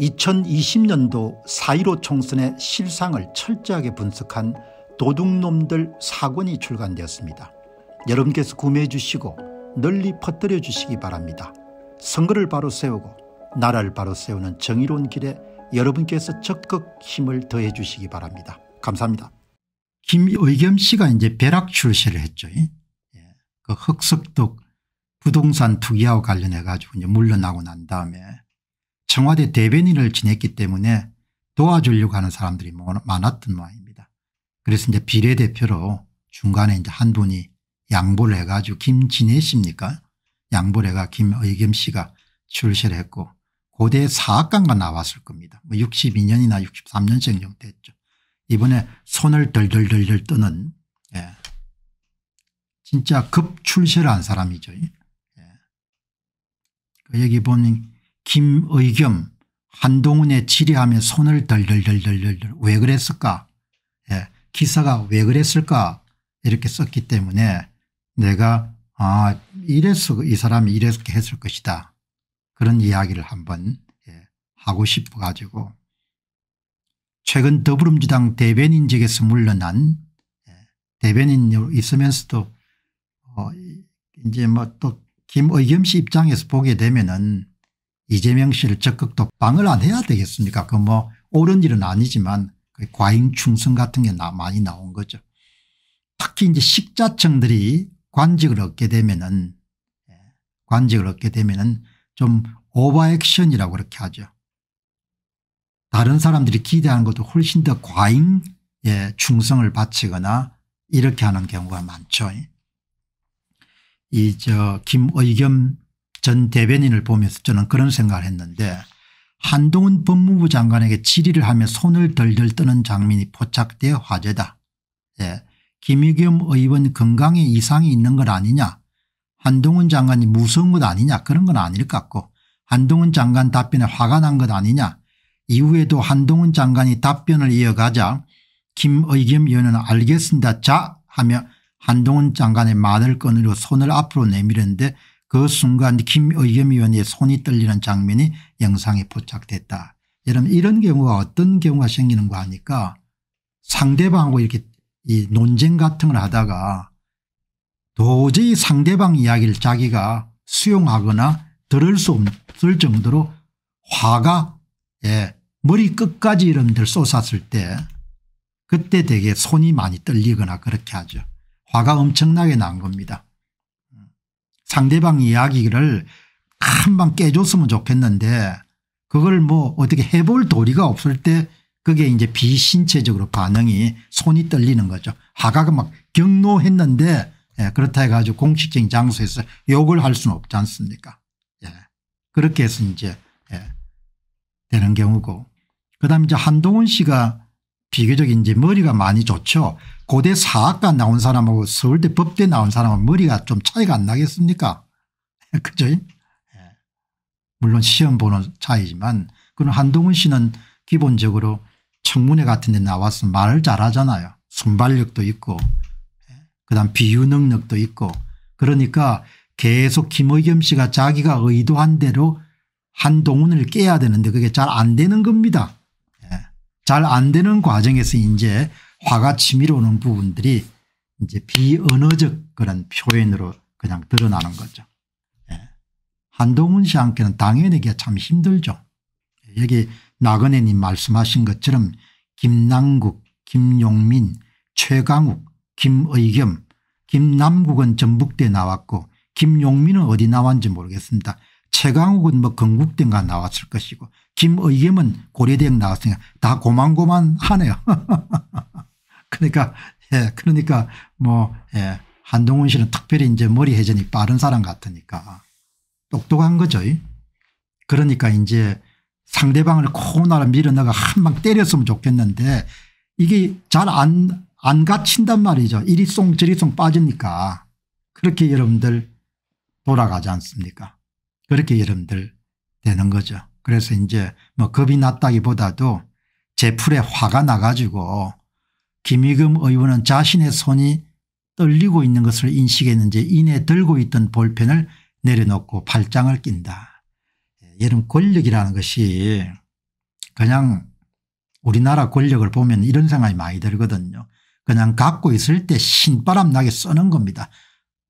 2020년도 4.15 총선의 실상을 철저하게 분석한 도둑놈들 사권이 출간되었습니다. 여러분께서 구매해 주시고 널리 퍼뜨려 주시기 바랍니다. 선거를 바로 세우고 나라를 바로 세우는 정의로운 길에 여러분께서 적극 힘을 더해 주시기 바랍니다. 감사합니다. 김의겸 씨가 이제 벼락 출시를 했죠. 예. 그 흑석덕 부동산 투기와 관련해 가지고 이제 물러나고 난 다음에 청와대 대변인을 지냈기 때문에 도와주려고 하는 사람들이 뭐, 많았던 모양입니다. 그래서 이제 비례대표로 중간에 이제 한 분이 양보를 해가지고 김진애 씨입니까? 양보를 해가 김의겸 씨가 출세를 했고 고대 사학관과 나왔을 겁니다. 뭐 62년이나 63년생 정도 됐죠. 이번에 손을 덜덜덜덜 뜨는 예. 진짜 급출세를 한 사람이죠. 예. 여기 그 보니 김의겸 한동훈의 질의하며 손을 덜덜덜덜덜 왜 그랬을까 예. 기사가 왜 그랬을까 이렇게 썼기 때문에 내가 아 이래서 이 사람이 이렇게 했을 것이다 그런 이야기를 한번 예. 하고 싶어 가지고 최근 더불어민주당 대변인직에서 물러난 예, 대변인으로 있으면서도 어 이제 뭐 또 김의겸 씨 입장에서 보게 되면은 이재명 씨를 적극 독방을 안 해야 되겠습니까 그 뭐 옳은 일은 아니지만 그 과잉 충성 같은 게 나, 많이 나온 거죠. 특히 이제 식자층들이 관직을 얻게 되면은 예, 관직을 얻게 되면은 좀 오버액션이라고 그렇게 하죠. 다른 사람들이 기대하는 것도 훨씬 더 과잉 예, 충성을 바치거나 이렇게 하는 경우가 많죠. 이저 김의겸 전 대변인을 보면서 저는 그런 생각을 했는데 한동훈 법무부 장관에게 질의를 하며 손을 덜덜 떠는 장면이 포착되어 화제다. 예. 김의겸 의원 건강에 이상이 있는 것 아니냐 한동훈 장관이 무서운 것 아니냐 그런 건 아닐 것 같고 한동훈 장관 답변에 화가 난 것 아니냐 이후에도 한동훈 장관이 답변을 이어가자 김의겸 의원은 알겠습니다 자 하며 한동훈 장관의 말을 끈으려 손을 앞으로 내밀었는데 그 순간 김의겸 의원의 손이 떨리는 장면이 영상에 포착됐다. 여러분 이런 경우가 어떤 경우가 생기는가 하니까 상대방하고 이렇게 이 논쟁 같은 걸 하다가 도저히 상대방 이야기를 자기가 수용하거나 들을 수 없을 정도로 화가 예, 머리 끝까지 이름들 쏟았을 때 그때 되게 손이 많이 떨리거나 그렇게 하죠. 화가 엄청나게 난 겁니다. 상대방 이야기를 한 방 깨줬으면 좋겠는데 그걸 뭐 어떻게 해볼 도리가 없을 때 그게 이제 비신체적으로 반응이 손이 떨리는 거죠. 하가가 막 경로했는데 예, 그렇다 해가지고 공식적인 장소에서 욕을 할 수는 없지 않습니까 예. 그렇게 해서 이제 예, 되는 경우고 그다음에 이제 한동훈 씨가 비교적 이제 머리가 많이 좋죠. 고대 사학과 나온 사람하고 서울대 법대 나온 사람은 머리가 좀 차이가 안 나겠습니까? 그죠? 예. 물론 시험 보는 차이지만 그는 한동훈 씨는 기본적으로 청문회 같은 데 나와서 말을 잘하잖아요. 순발력도 있고 예. 그다음 비유 능력도 있고 그러니까 계속 김의겸 씨가 자기가 의도한 대로 한동훈을 깨야 되는데 그게 잘 안 되는 겁니다. 잘안 되는 과정에서 이제 화가 치밀어오는 부분들이 이제 비언어적 그런 표현으로 그냥 드러나는 거죠. 예. 한동훈 씨한테는 당연하참 힘들죠. 여기 나그네님 말씀하신 것처럼 김남국, 김용민, 최강욱, 김의겸, 김남국은 전북대 나왔고 김용민은 어디 나왔는지 모르겠습니다. 최강욱은 뭐건국대가 나왔을 것이고 김의겸은 고려대학 나왔으니까 다 고만고만하네요. 그러니까 예 그러니까 뭐 예, 한동훈 씨는 특별히 이제 머리 회전이 빠른 사람 같으니까 똑똑한 거죠. 그러니까 이제 상대방을 코너로 밀어넣어 한방 때렸으면 좋겠는데 이게 잘 안안 갇힌단 말이죠. 이리송 저리송 빠지니까 그렇게 여러분들 돌아가지 않습니까 그렇게 여러분들 되는 거죠. 그래서 이제 뭐 겁이 났다기보다도 제풀에 화가 나가지고 김희금 의원은 자신의 손이 떨리고 있는 것을 인식했는지 이내 들고 있던 볼펜을 내려놓고 팔짱을 낀다. 여러분 예, 권력이라는 것이 그냥 우리나라 권력을 보면 이런 생각이 많이 들거든요. 그냥 갖고 있을 때 신바람 나게 쓰는 겁니다.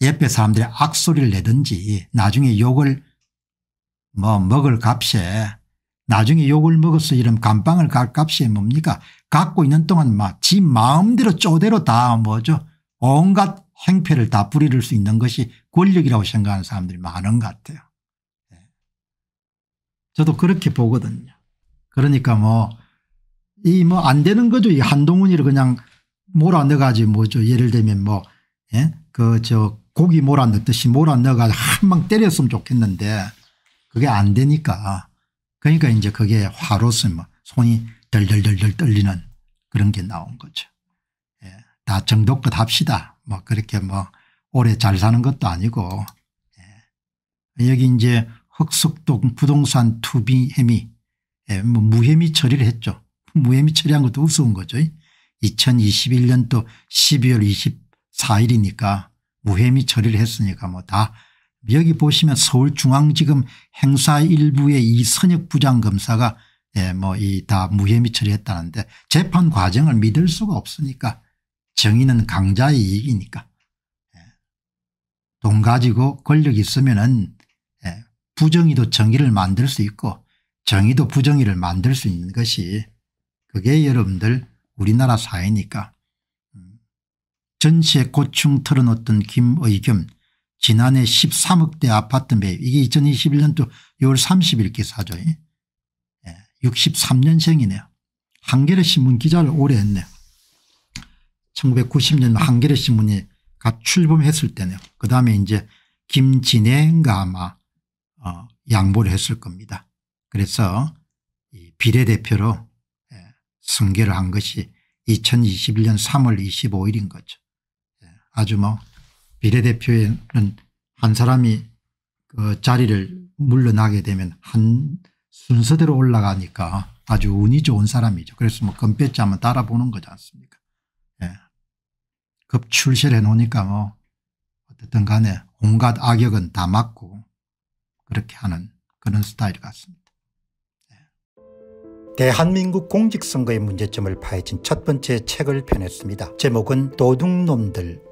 옆에 사람들이 악소리를 내든지 나중에 욕을 뭐 먹을 값에 나중에 욕을 먹어서 이런 감방을 갈 값이 뭡니까 갖고 있는 동안 막 지 마음대로 쪼대로 다 뭐죠 온갖 행패를 다 부리를 수 있는 것이 권력이라고 생각하는 사람들이 많은 것 같아요. 예. 저도 그렇게 보거든요. 그러니까 뭐 이 뭐 안 되는 거죠. 이 한동훈이를 그냥 몰아넣어가지 뭐죠. 예를 들면 뭐 예? 그 저 고기 몰아넣듯이 몰아넣어가지고 한 방 때렸으면 좋겠는데 그게 안 되니까 그러니까 이제 그게 화로서 뭐 손이 덜덜덜덜 떨리는 그런 게 나온 거죠. 예. 다 정도껏 합시다. 뭐 그렇게 뭐 오래 잘 사는 것도 아니고 예. 여기 이제 흑석동 부동산 투비 혐의 예. 뭐 무혐의 처리를 했죠. 무혐의 처리한 것도 우스운 거죠. 2021년도 12월 24일이니까 무혐의 처리를 했으니까 뭐다 여기 보시면 서울중앙지검 행사 일부의 이선혁 부장검사가 예, 뭐, 이 다 무혐의 처리했다는데 재판 과정을 믿을 수가 없으니까 정의는 강자의 이익이니까 예. 돈 가지고 권력이 있으면은 예, 부정의도 정의를 만들 수 있고 정의도 부정의를 만들 수 있는 것이 그게 여러분들 우리나라 사회니까 음. 전시에 고충 털어놓던 김의겸 지난해 13억대 아파트 매입 이게 2021년도 6월 30일 기사죠. 예. 63년생이네요. 예, 한겨레 신문 기자를 오래 했네요. 1990년 한겨레 신문이 갓 출범했을 때네요. 그다음에 이제 김진애인가 아마 어, 양보를 했을 겁니다. 그래서 이 비례대표로 예, 승계를 한 것이 2021년 3월 25일인 거죠. 예, 아주 뭐 비례대표에는 한 사람이 그 자리를 물러나게 되면 한 순서대로 올라가니까 아주 운이 좋은 사람이죠. 그래서 뭐 건배지 한번 따라보는 거지 않습니까. 예. 급 출세를 해놓으니까 뭐 어쨌든 간에 온갖 악역은 다 막고 그렇게 하는 그런 스타일 같습니다. 예. 대한민국 공직선거의 문제점을 파헤친 첫 번째 책을 펴냈습니다. 제목은 도둑놈들